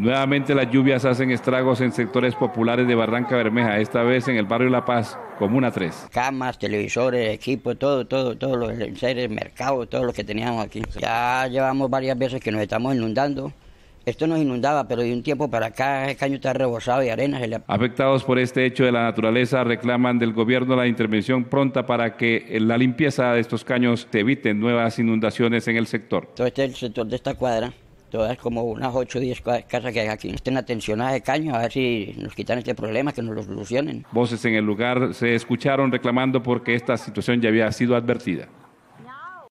Nuevamente las lluvias hacen estragos en sectores populares de Barranca Bermeja, esta vez en el barrio La Paz, Comuna 3. Camas, televisores, equipos, todo, todo, todos los enseres, mercado, todo lo que teníamos aquí. Ya llevamos varias veces que nos estamos inundando. Esto nos inundaba, pero de un tiempo para acá el caño está rebosado y arenas. Afectados por este hecho de la naturaleza, reclaman del gobierno la intervención pronta para que eh, la limpieza de estos caños eviten nuevas inundaciones en el sector. Todo este es el sector de esta cuadra todas como unas 8 o 10 casas que aquí. Estén atencionadas de caño, a ver si nos quitan este problema, que nos lo solucionen. Voces en el lugar se escucharon reclamando porque esta situación ya había sido advertida.